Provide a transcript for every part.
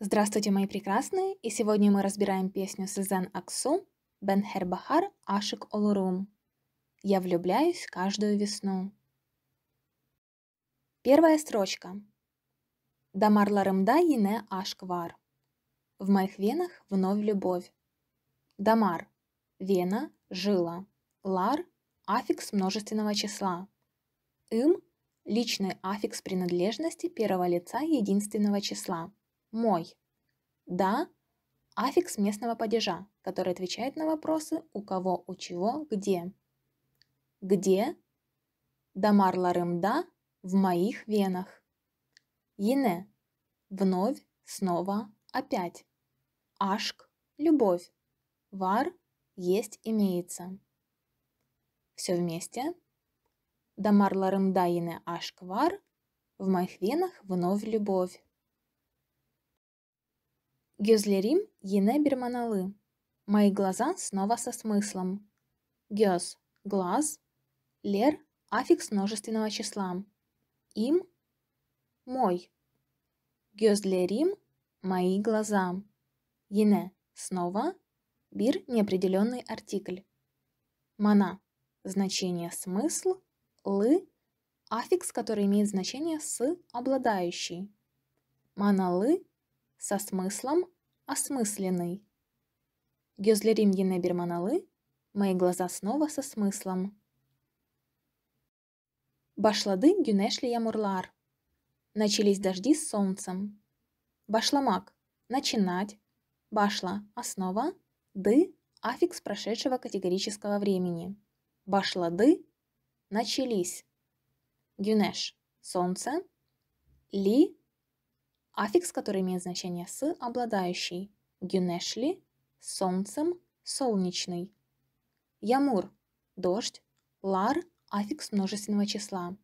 Здравствуйте, мои прекрасные! И сегодня мы разбираем песню Сезен Аксу Бен Хербахар Ашик Олурум» «Я влюбляюсь каждую весну». Первая строчка. Дамар ларымда ене ашквар. В моих венах вновь любовь. Дамар – вена, жила. Лар – аффикс множественного числа. Им – личный аффикс принадлежности первого лица единственного числа – мой. Да, аффикс местного падежа, который отвечает на вопросы у кого, у чего, где. Где? Дамар Ларымда в моих венах. Ене. Вновь, снова, опять. Ашк – любовь. Вар – есть, имеется. Все вместе. Дамар Ларымда Ене Ашк Вар – в моих венах вновь любовь. Гёзлерим, ене берманалы. Мои глаза снова со смыслом. Гёз – глаз. Лер – аффикс множественного числа. Им – мой. Гёзлерим – мои глаза. Ене – снова. Бир – неопределенный артикль. Мана – значение смысл. Лы – аффикс, который имеет значение с обладающий. Маналы со смыслом осмысленный. Гезлерим Енеберманалы, мои глаза снова со смыслом. Башлады гюнешли ямурлар. Начались дожди с солнцем. Башламак – начинать. Башла – основа. Ды – аффикс прошедшего категорического времени. Башлады – начались. Гюнеш – солнце. Ли Аффикс, который имеет значение «с», обладающий. Гюнешли – солнцем, солнечный. Ямур – дождь. Лар – аффикс множественного числа.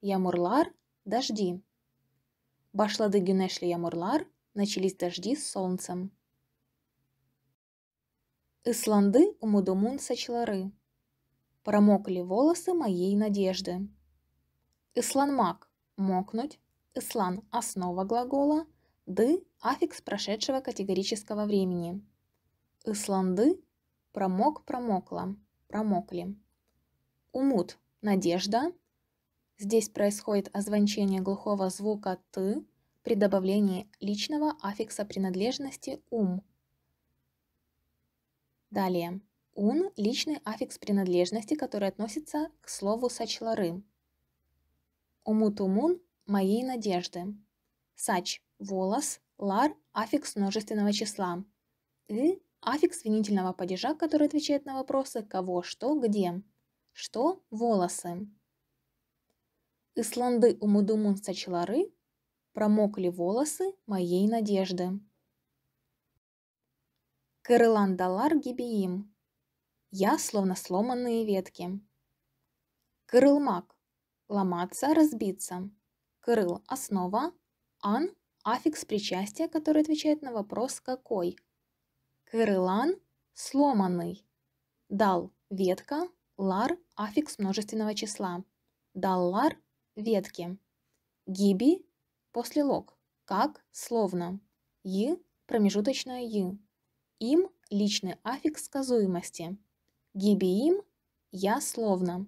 Ямурлар – дожди. Башлады Гюнешли Ямурлар – начались дожди с солнцем. Исланды умудумун сочлары, Промокли волосы моей надежды. Исланмак – мокнуть. «Ислан» – основа глагола, «ды» – аффикс прошедшего категорического времени. «Исланды» – промок, промокла, промокли. «Умут» – надежда. Здесь происходит озвончение глухого звука «ты» при добавлении личного аффикса принадлежности «ум». Далее. «Ун» – личный аффикс принадлежности, который относится к слову «сачлары». «Умут-умун» моей надежды. Сач – волос, лар – аффикс множественного числа. И – аффикс винительного падежа, который отвечает на вопросы «кого», «что», «где». Что – волосы. Исланды умудумун сачилары промокли волосы моей надежды. Кырыландалар гибиим. Я словно сломанные ветки. Кырылмак. Ломаться, разбиться. Крыл основа, ан – аффикс причастия, который отвечает на вопрос «какой?». Крылан сломанный. Дал – ветка, лар – аффикс множественного числа. Дал лар ветки. Гиби – после послелог, как, словно. И – промежуточное и. Им – личный аффикс сказуемости. Гиби им я словно.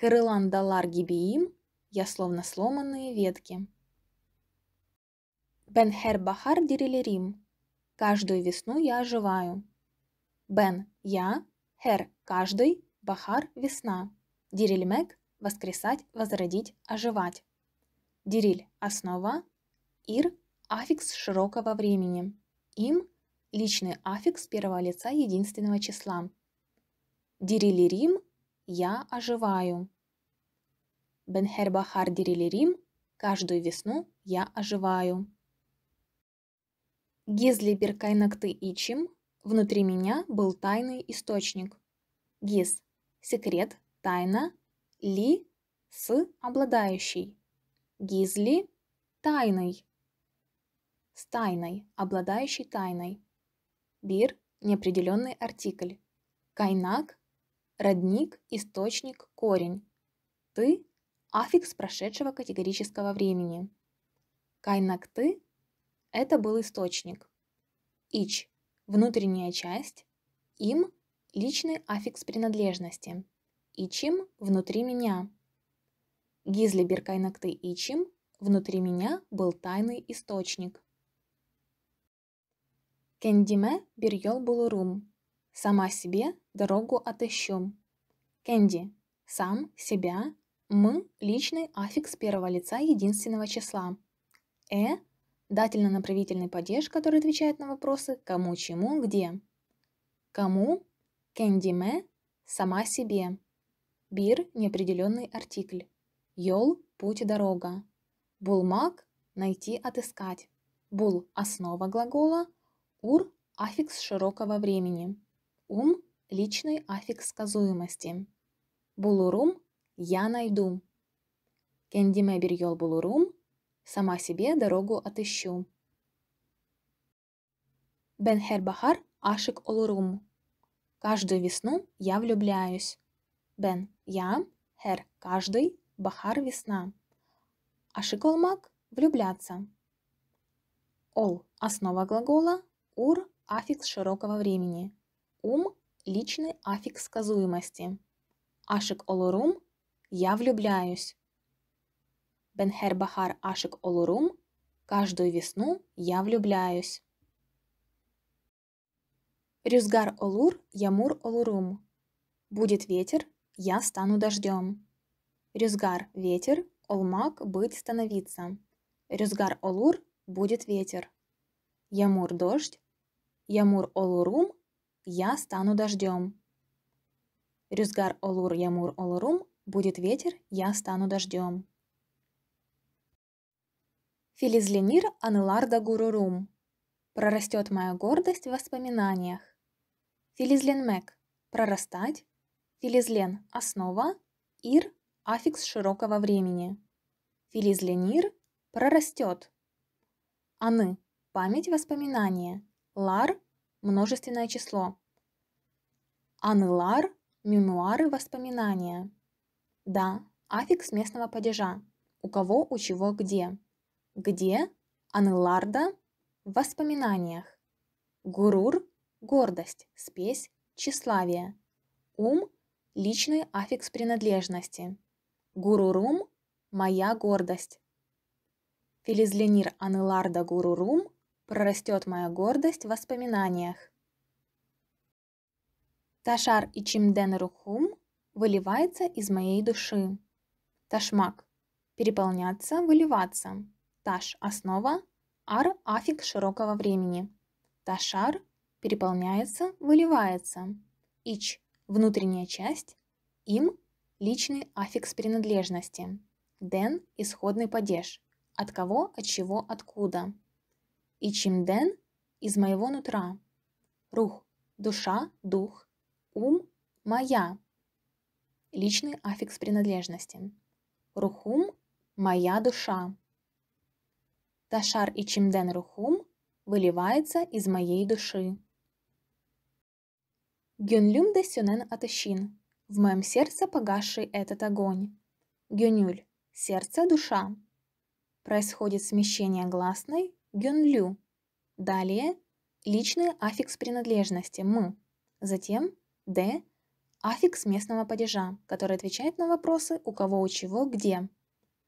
Кириллан Далар Гибиим – я словно сломанные ветки. Бенхер Бахар Дирилерим. Каждую весну я оживаю. Бен – я, Хер – каждый, Бахар – весна. Дирильмек – воскресать, возродить, оживать. Дириль – основа, Ир – аффикс широкого времени. Им – личный аффикс первого лица единственного числа. Дирилирим – я оживаю. Бенхербахар Дирилерим, каждую весну я оживаю. Гизли Беркайнакты Ичим, внутри меня был тайный источник. Гиз – секрет, тайна, ли – с обладающий. Гизли – тайный. С тайной, обладающий тайной. Бир – неопределенный артикль. Кайнак – родник, источник, корень. Ты аффикс прошедшего категорического времени. Кайнакты – это был источник. Ич – внутренняя часть, им – личный аффикс принадлежности. Ичим – внутри меня. Гизлибер Кайнакты Ичим – внутри меня был тайный источник. Кендиме бирьол булурум. Сама себе дорогу отыщу. Кенди – сам себя мы личный аффикс первого лица единственного числа. «э» – дательно-направительный падеж, который отвечает на вопросы «кому, чему, где». «Кому» – «кендиме» – «сама себе». «Бир» – неопределенный артикль. «Йол» – «путь, дорога». «Булмак» – «найти, отыскать». «Бул» – основа глагола. «Ур» – аффикс широкого времени. «Ум» – личный аффикс сказуемости. «Булурум» Я найду. Kendime bir yol bulurum. Сама себе дорогу отыщу. Бен Хербахар Ашик Олурум. Каждую весну я влюбляюсь. Бен – я, Хер – каждый, Бахар – весна. Ашик Олмак – влюбляться. Ол – основа глагола, ур – аффикс широкого времени. Ум – личный аффикс сказуемости. Ашик Олурум я влюбляюсь. Бенхер-Бахар Ашик Олурум. Каждую весну я влюбляюсь. Рюзгар Олур, Ямур Олурум. Будет ветер, я стану дождем. Рюзгар – ветер, Олмак – быть, становиться. Рюзгар Олур – будет ветер. Ямур – дождь, Ямур Олурум – я стану дождем. Рюзгар Олур Ямур Олурум Будет ветер, я стану дождем. Филизленир Анеларда Гурурум. Прорастет моя гордость в воспоминаниях. Филизленмек. Прорастать. Филизлен – основа. Ир – аффикс широкого времени. Филизленир – прорастет. Аны – память воспоминания. Лар – множественное число. Анылар – мемуары воспоминания. Да, аффикс местного падежа. У кого, у чего, где. Где? Анелларда? В воспоминаниях. Гурур – гордость, спесь, тщеславие. Ум – личный аффикс принадлежности. Гурурум – моя гордость. Филизленир Анелларда Гурурум прорастет моя гордость в воспоминаниях. Ташар и Чимден Рухум выливается из моей души. Ташмак – переполняться, выливаться. Таш – основа, ар – аффик широкого времени. Ташар – переполняется, выливается. Ич – внутренняя часть, им – личный аффикс принадлежности. Ден – исходный падеж. От кого, от чего, откуда. Ичим ден – из моего нутра. Рух – душа, дух. Ум – моя, Личный аффикс принадлежности. Рухум – моя душа. Ташар и Чимден Рухум выливается из моей души. Гюнлюм де Сюнен Аташин. В моем сердце погасший этот огонь. Гюнюль – сердце, душа. Происходит смещение гласной гюнлю. Далее – личный аффикс принадлежности «мы», затем «д» аффикс местного падежа, который отвечает на вопросы «у кого, у чего, где».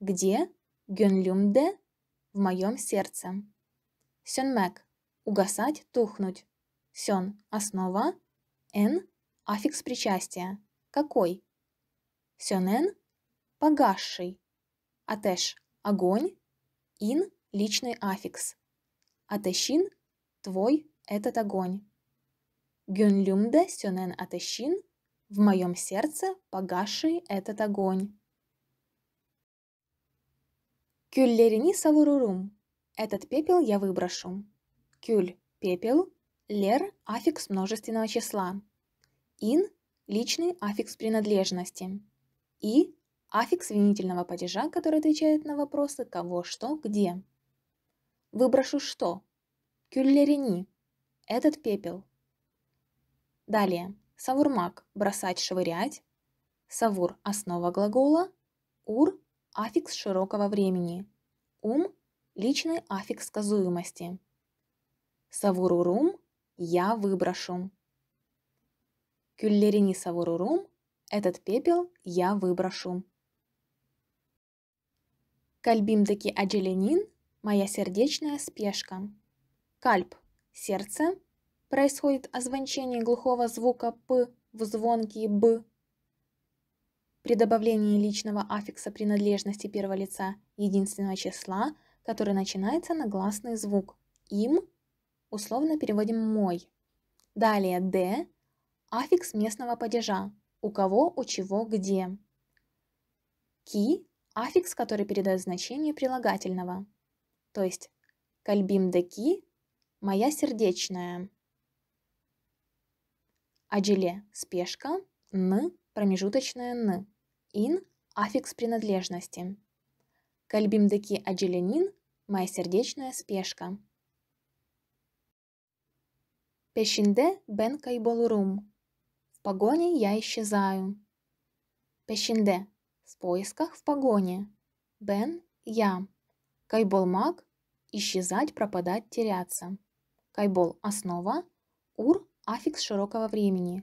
«Где?» «Гёнлюмде?» «В моем сердце». «Сёнмэк» – «угасать, тухнуть». «Сён» – «основа». «Н» – аффикс причастия. «Какой?» «Сёнэн» – «погасший». «Атэш» – «огонь». «Ин» – «личный аффикс». «Атэщин» – «твой, этот огонь». «Гёнлюмде сёнэн атэщин» – в моем сердце погасший этот огонь. Кюллерини савурурум. Этот пепел я выброшу. Кюль – пепел, лер – аффикс множественного числа. Ин – личный аффикс принадлежности. И – аффикс винительного падежа, который отвечает на вопросы «кого, что, где». Выброшу что? Кюллерини. Этот пепел. Далее. Савурмак – бросать, швырять. Савур – основа глагола. Ур – аффикс широкого времени. Ум – личный аффикс сказуемости. Савурурум – я выброшу. Кюллерини савурурум – этот пепел я выброшу. Кальбимдаки аджеленин – моя сердечная спешка. Кальп – сердце, происходит озвончение глухого звука «п» в звонкий «б». При добавлении личного аффикса принадлежности первого лица единственного числа, который начинается на гласный звук «им», условно переводим «мой». Далее «д» – аффикс местного падежа «у кого, у чего, где». «Ки» – аффикс, который передает значение прилагательного, то есть «кальбим деки» – «моя сердечная». Аджеле – спешка, н – промежуточная н, ин – аффикс принадлежности. Кальбимдеки аджеленин – моя сердечная спешка. Пешинде бен кайболурум – в погоне я исчезаю. Пешинде – в поисках в погоне. Бен – я. Кайболмаг – исчезать, пропадать, теряться. Кайбол – основа. Ур аффикс широкого времени.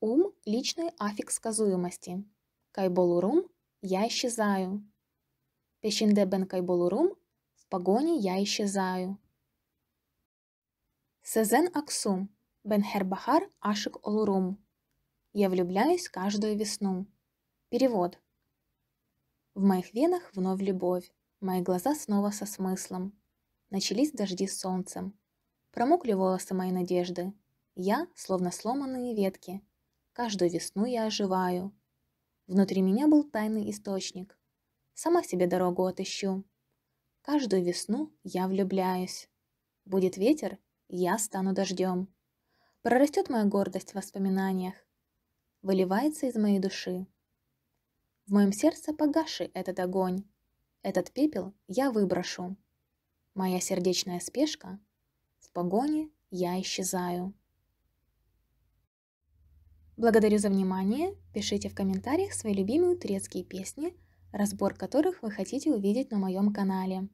Ум – личный аффикс сказуемости. Кайболурум – я исчезаю. Пещинде бен кайболурум – в погоне я исчезаю. Сезен аксум – бен хербахар ашик олурум. Я влюбляюсь каждую весну. Перевод. В моих венах вновь любовь. Мои глаза снова со смыслом. Начались дожди с солнцем. Промокли волосы моей надежды. Я словно сломанные ветки. Каждую весну я оживаю. Внутри меня был тайный источник. Сама себе дорогу отыщу. Каждую весну я влюбляюсь. Будет ветер, я стану дождем. Прорастет моя гордость в воспоминаниях. Выливается из моей души. В моем сердце погаши этот огонь. Этот пепел я выброшу. Моя сердечная спешка. В погоне я исчезаю. Благодарю за внимание. Пишите в комментариях свои любимые турецкие песни, разбор которых вы хотите увидеть на моем канале.